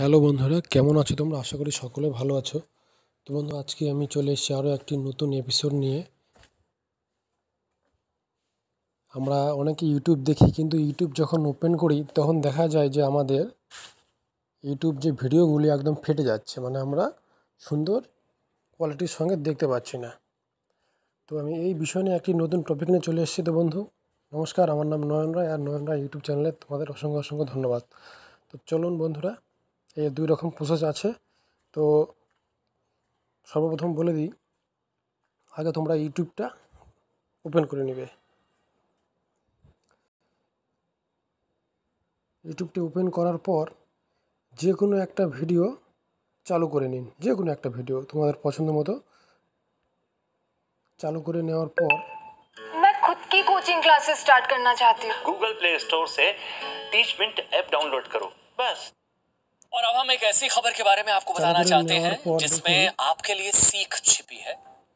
hello বন্ধুরা কেমন আছো তোমরা আশা করি সকলে ভালো আছো তো বন্ধু আজকে আমি চলে এসেছি আরও একটি নতুন এপিসোড নিয়ে আমরা অনেকে ইউটিউব দেখি কিন্তু ইউটিউব যখন ওপেন করি তখন দেখা যায় যে আমাদের ইউটিউব যে ভিডিওগুলি একদম ফেটে যাচ্ছে মানে আমরা সুন্দর কোয়ালিটির সঙ্গে দেখতে পাচ্ছি না তো আমি এই বিষয় নিয়ে একটি নতুন টপিক নিয়ে চলে এসেছি তো বন্ধু নমস্কার আমার নাম নয়ন রায় আর নয়ন রায় ইউটিউব চ্যানেলে তোমাদের অসংখ্য অসংখ্য ধন্যবাদ তো চলুন বন্ধুরা এই দুই রকম প্রসেস আছে তো সর্বপ্রথম বলে দিই আগে তোমরা ইউটিউবটা ওপেন করে নেবে ইউটিউবটি ওপেন করার পর যে কোনো একটা ভিডিও চালু করে নিন যে কোনো একটা ভিডিও তোমাদের পছন্দ মতো চালু করে নেওয়ার পর की कोचिंग क्लासेस स्टार्ट करना चाहती हूँ गूगल प्ले स्टोर से टीच मिनट और अब हम एक ऐसी खबर के बारे में आपको बताना चाहते हैं जिसमें आपके लिए सीख छिपी है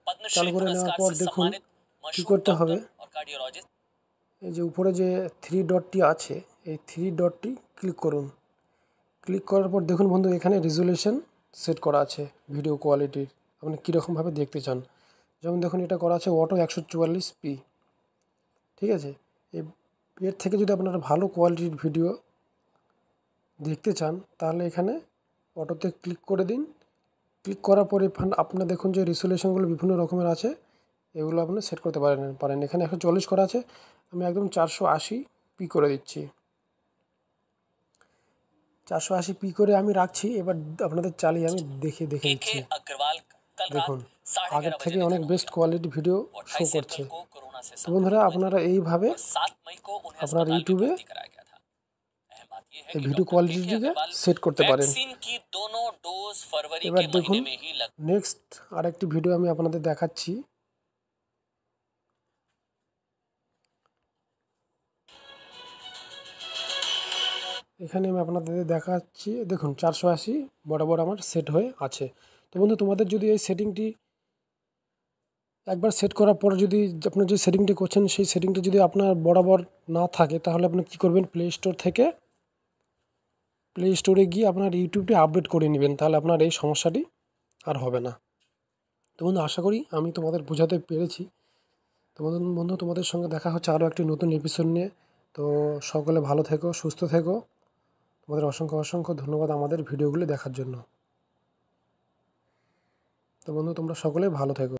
পদ্মশ্রী পুরস্কার সম্মানিত করতে হবে এই যে উপরে যে থ্রি ডটটি আছে এই থ্রি ডটটি ক্লিক করুন ক্লিক করার পর দেখুন বন্ধু এখানে রেজুলেশন সেট করা আছে ভিডিও কোয়ালিটির আপনি কীরকমভাবে দেখতে চান যেমন দেখুন এটা করা আছে অটো একশো চুয়াল্লিশ পি ঠিক আছে এর থেকে যদি আপনারা ভালো কোয়ালিটির ভিডিও দেখতে চান তাহলে এখানে অটোতে ক্লিক করে দিন ক্লিক করার পরে আপনার দেখুন যে রেসুলেশনগুলো বিভিন্ন রকমের আছে এগুলো আপনি সেট করতে পারেন পারেন এখানে একশো চল্লিশ করা আছে আমি একদম চারশো আশি পি করে দিচ্ছি চারশো আশি পি করে আমি রাখছি এবার আপনাদের চালিয়ে আমি দেখে দেখে নিচ্ছি দেখুন আগের থেকে অনেক বেস্ট কোয়ালিটি ভিডিও শো করছে বন্ধুরা আপনারা এইভাবে আপনার ইউটিউবে ভিডিও কোয়ালিটির দিকে সেট করতে পারেন এবার দেখুন নেক্সট আরেকটি ভিডিও আমি আপনাদের দেখাচ্ছি এখানে আমি আপনাদের দেখাচ্ছি দেখুন চারশো আশি বরাবর আমার সেট হয়ে আছে তো বন্ধু তোমাদের যদি এই সেটিংটি একবার সেট করার পর যদি আপনার যে সেটিংটি করছেন সেই সেটিংটি যদি আপনার বরাবর না থাকে তাহলে আপনি কি করবেন প্লে স্টোর থেকে প্লে স্টোরে গিয়ে আপনার ইউটিউবটি আপডেট করে নেবেন তাহলে আপনার এই সমস্যাটি আর হবে না তো বন্ধু আশা করি আমি তোমাদের বোঝাতে পেরেছি তো বন্ধু তোমাদের সঙ্গে দেখা হচ্ছে আরও একটি নতুন এপিসোড নিয়ে তো সকলে ভালো থেকো সুস্থ থেকো তোমাদের অসংখ্য অসংখ্য ধন্যবাদ আমাদের ভিডিওগুলি দেখার জন্য তো বন্ধু তোমরা সকলে ভালো থেকো